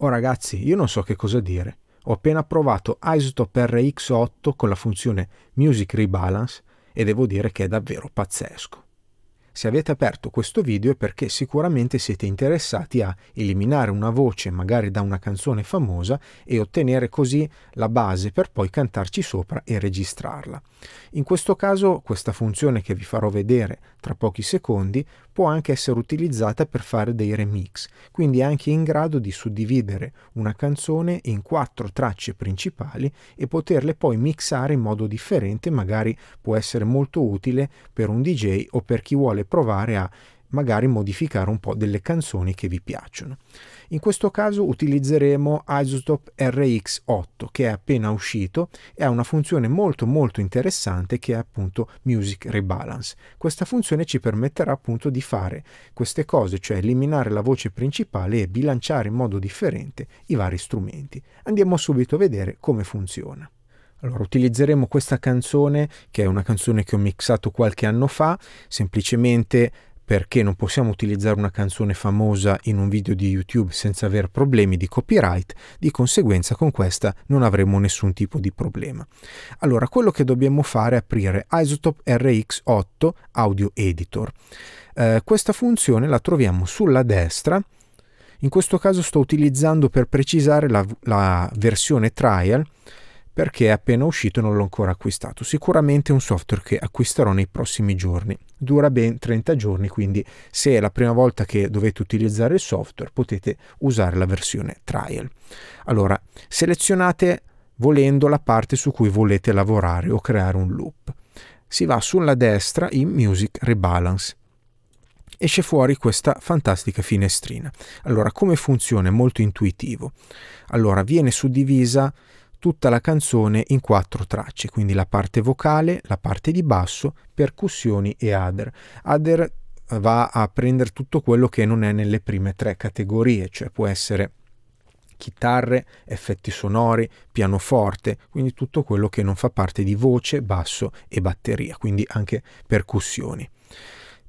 Oh ragazzi, io non so che cosa dire. Ho appena provato Isotop RX8 con la funzione Music Rebalance e devo dire che è davvero pazzesco. Se avete aperto questo video è perché sicuramente siete interessati a eliminare una voce magari da una canzone famosa e ottenere così la base per poi cantarci sopra e registrarla. In questo caso questa funzione che vi farò vedere tra pochi secondi può anche essere utilizzata per fare dei remix, quindi è anche in grado di suddividere una canzone in quattro tracce principali e poterle poi mixare in modo differente, magari può essere molto utile per un DJ o per chi vuole provare a magari modificare un po' delle canzoni che vi piacciono. In questo caso utilizzeremo Isotope RX8 che è appena uscito e ha una funzione molto molto interessante che è appunto Music Rebalance. Questa funzione ci permetterà appunto di fare queste cose, cioè eliminare la voce principale e bilanciare in modo differente i vari strumenti. Andiamo subito a vedere come funziona. Allora, utilizzeremo questa canzone, che è una canzone che ho mixato qualche anno fa, semplicemente perché non possiamo utilizzare una canzone famosa in un video di YouTube senza aver problemi di copyright, di conseguenza con questa non avremo nessun tipo di problema. Allora, quello che dobbiamo fare è aprire Isotope RX8 Audio Editor. Eh, questa funzione la troviamo sulla destra, in questo caso sto utilizzando per precisare la, la versione trial, perché è appena uscito e non l'ho ancora acquistato. Sicuramente è un software che acquisterò nei prossimi giorni. Dura ben 30 giorni, quindi se è la prima volta che dovete utilizzare il software potete usare la versione trial. Allora, selezionate volendo la parte su cui volete lavorare o creare un loop. Si va sulla destra in Music Rebalance esce fuori questa fantastica finestrina. Allora, come funziona? È molto intuitivo. Allora, viene suddivisa tutta la canzone in quattro tracce, quindi la parte vocale, la parte di basso, percussioni e ader. Ader eh, va a prendere tutto quello che non è nelle prime tre categorie, cioè può essere chitarre, effetti sonori, pianoforte, quindi tutto quello che non fa parte di voce, basso e batteria, quindi anche percussioni.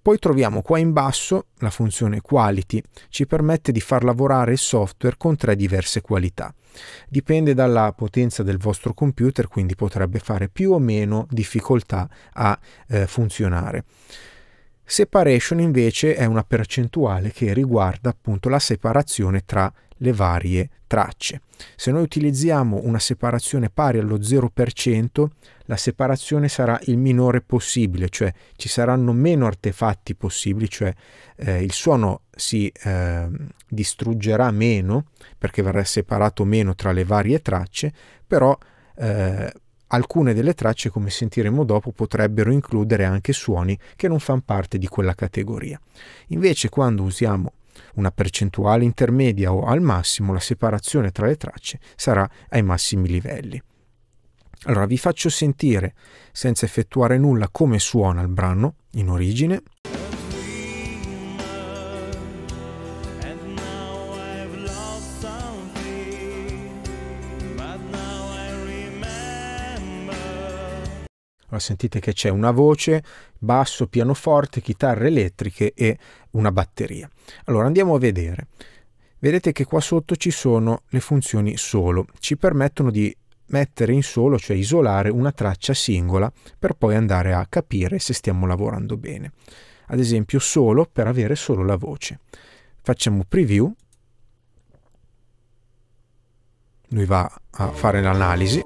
Poi troviamo qua in basso la funzione quality, ci permette di far lavorare il software con tre diverse qualità. Dipende dalla potenza del vostro computer, quindi potrebbe fare più o meno difficoltà a eh, funzionare. Separation invece è una percentuale che riguarda appunto la separazione tra le varie tracce. Se noi utilizziamo una separazione pari allo 0%, la separazione sarà il minore possibile, cioè ci saranno meno artefatti possibili, cioè eh, il suono si eh, distruggerà meno perché verrà separato meno tra le varie tracce, però eh, Alcune delle tracce, come sentiremo dopo, potrebbero includere anche suoni che non fanno parte di quella categoria. Invece quando usiamo una percentuale intermedia o al massimo la separazione tra le tracce sarà ai massimi livelli. Allora vi faccio sentire, senza effettuare nulla, come suona il brano in origine. Allora sentite che c'è una voce, basso, pianoforte, chitarre elettriche e una batteria. Allora andiamo a vedere. Vedete che qua sotto ci sono le funzioni solo, ci permettono di mettere in solo, cioè isolare una traccia singola per poi andare a capire se stiamo lavorando bene. Ad esempio solo per avere solo la voce. Facciamo preview, lui va a fare l'analisi.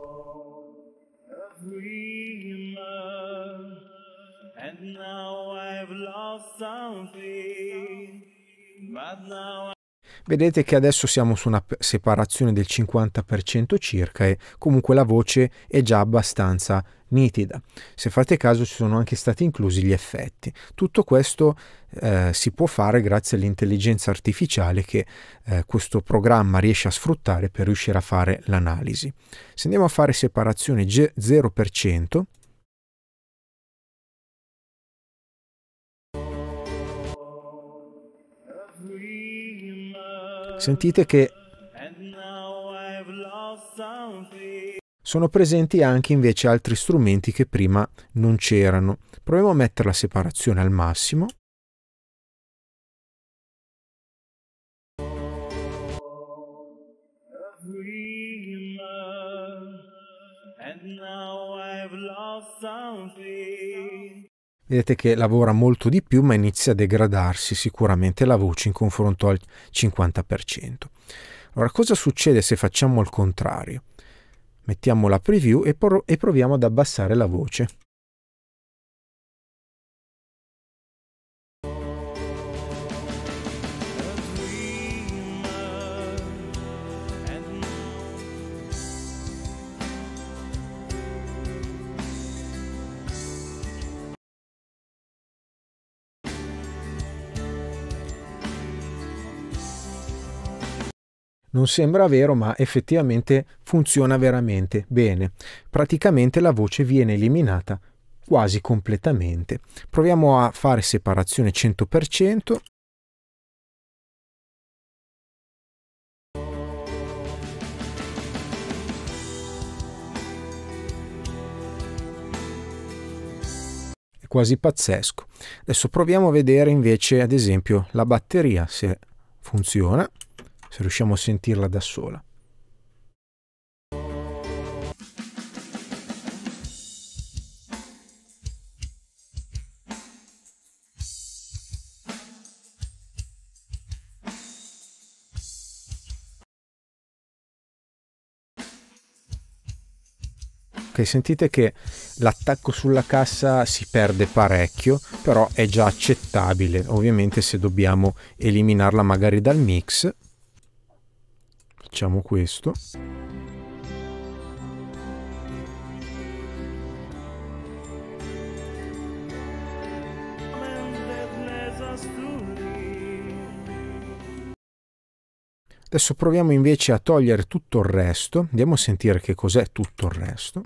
Vedete che adesso siamo su una separazione del 50% circa e comunque la voce è già abbastanza nitida. Se fate caso ci sono anche stati inclusi gli effetti. Tutto questo eh, si può fare grazie all'intelligenza artificiale che eh, questo programma riesce a sfruttare per riuscire a fare l'analisi. Se andiamo a fare separazione 0%, Sentite che sono presenti anche invece altri strumenti che prima non c'erano. Proviamo a mettere la separazione al massimo. Vedete che lavora molto di più ma inizia a degradarsi sicuramente la voce in confronto al 50%. Allora cosa succede se facciamo il contrario? Mettiamo la preview e, proviamo ad abbassare la voce. Non sembra vero, ma effettivamente funziona veramente bene. Praticamente la voce viene eliminata quasi completamente. Proviamo a fare separazione 100%. È quasi pazzesco. Adesso proviamo a vedere invece ad esempio la batteria se funziona se riusciamo a sentirla da sola. Ok, sentite che l'attacco sulla cassa si perde parecchio, però è già accettabile, ovviamente se dobbiamo eliminarla magari dal mix, facciamo questo Adesso proviamo invece a togliere tutto il resto, andiamo a sentire che cos'è tutto il resto.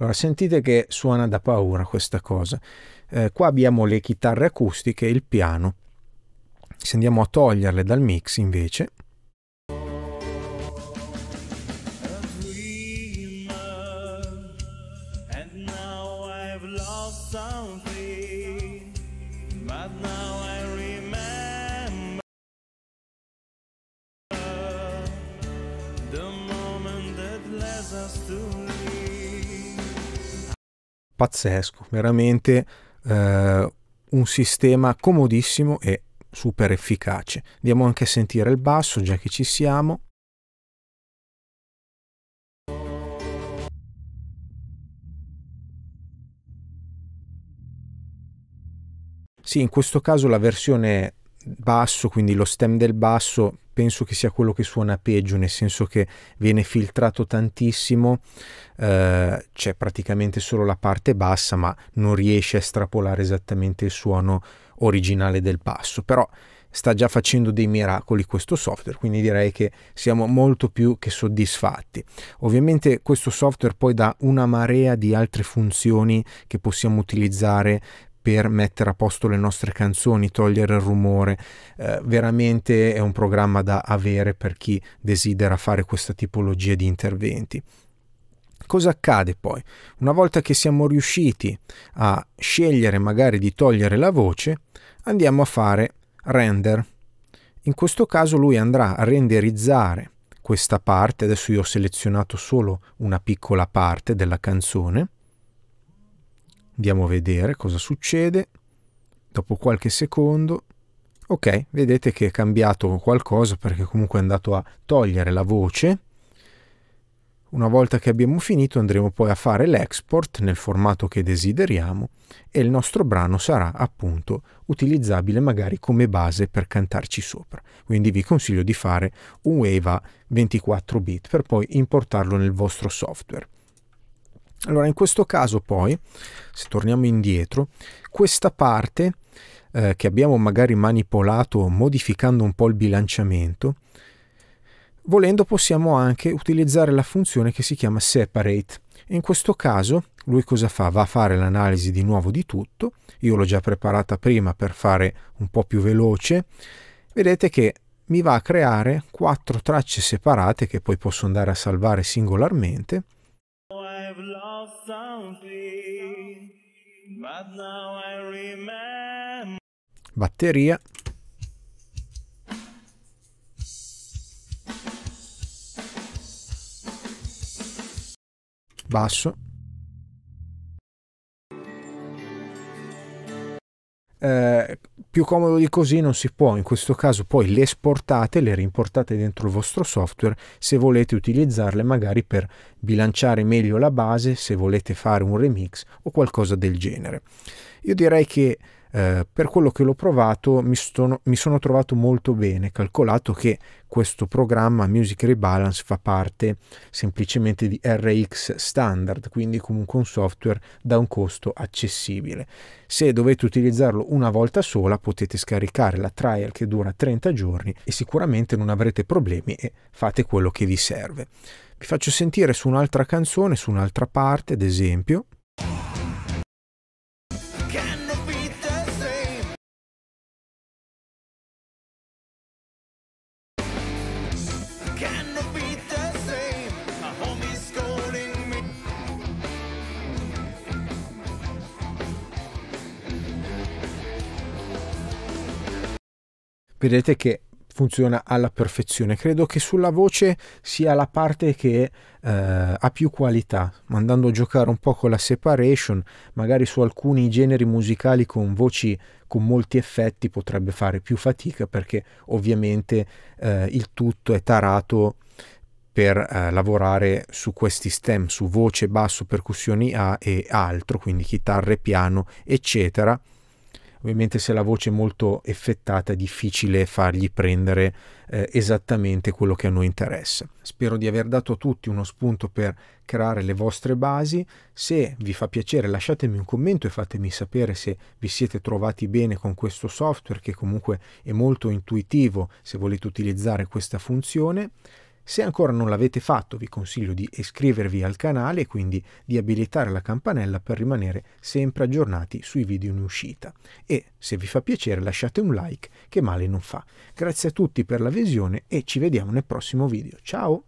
Allora, sentite che suona da paura questa cosa. Eh, qua abbiamo le chitarre acustiche e il piano. Se andiamo a toglierle dal mix invece, pazzesco, veramente eh, un sistema comodissimo e super efficace. Andiamo anche a sentire il basso, già che ci siamo. Sì, in questo caso la versione basso, quindi lo stem del basso penso che sia quello che suona peggio, nel senso che viene filtrato tantissimo, eh, c'è praticamente solo la parte bassa, ma non riesce a estrapolare esattamente il suono originale del passo. Però sta già facendo dei miracoli questo software, quindi direi che siamo molto più che soddisfatti. Ovviamente questo software poi dà una marea di altre funzioni che possiamo utilizzare per mettere a posto le nostre canzoni, togliere il rumore. Eh, veramente è un programma da avere per chi desidera fare questa tipologia di interventi. Cosa accade poi? Una volta che siamo riusciti a scegliere magari di togliere la voce, andiamo a fare render. In questo caso lui andrà a renderizzare questa parte, adesso io ho selezionato solo una piccola parte della canzone, Andiamo a vedere cosa succede. Dopo qualche secondo, ok, vedete che è cambiato qualcosa perché comunque è andato a togliere la voce. Una volta che abbiamo finito andremo poi a fare l'export nel formato che desideriamo e il nostro brano sarà appunto utilizzabile magari come base per cantarci sopra. Quindi vi consiglio di fare un Wave a 24 bit per poi importarlo nel vostro software. Allora, in questo caso poi, se torniamo indietro, questa parte eh, che abbiamo magari manipolato modificando un po' il bilanciamento, volendo possiamo anche utilizzare la funzione che si chiama separate. In questo caso lui cosa fa? Va a fare l'analisi di nuovo di tutto, io l'ho già preparata prima per fare un po' più veloce, vedete che mi va a creare quattro tracce separate che poi posso andare a salvare singolarmente I've lost something, but now I remember. Batteria. Basso. Eh, più comodo di così non si può, in questo caso poi le esportate, le rimportate dentro il vostro software se volete utilizzarle magari per bilanciare meglio la base, se volete fare un remix o qualcosa del genere. Io direi che eh, per quello che l'ho provato mi, sto, mi, sono trovato molto bene, calcolato che questo programma Music Rebalance fa parte semplicemente di RX standard, quindi comunque un software da un costo accessibile. Se dovete utilizzarlo una volta sola potete scaricare la trial che dura 30 giorni e sicuramente non avrete problemi e fate quello che vi serve. Vi faccio sentire su un'altra canzone, su un'altra parte, ad esempio. vedete che funziona alla perfezione. Credo che sulla voce sia la parte che eh, ha più qualità, andando a giocare un po' con la separation, magari su alcuni generi musicali con voci con molti effetti potrebbe fare più fatica perché ovviamente eh, il tutto è tarato per eh, lavorare su questi stem, su voce, basso, percussioni A e altro, quindi chitarre, piano, eccetera Ovviamente se la voce è molto effettata è difficile fargli prendere eh, esattamente quello che a noi interessa. Spero di aver dato a tutti uno spunto per creare le vostre basi. Se vi fa piacere lasciatemi un commento e fatemi sapere se vi siete trovati bene con questo software che comunque è molto intuitivo se volete utilizzare questa funzione. Se ancora non l'avete fatto vi consiglio di iscrivervi al canale e quindi di abilitare la campanella per rimanere sempre aggiornati sui video in uscita e se vi fa piacere lasciate un like che male non fa. Grazie a tutti per la visione e ci vediamo nel prossimo video. Ciao!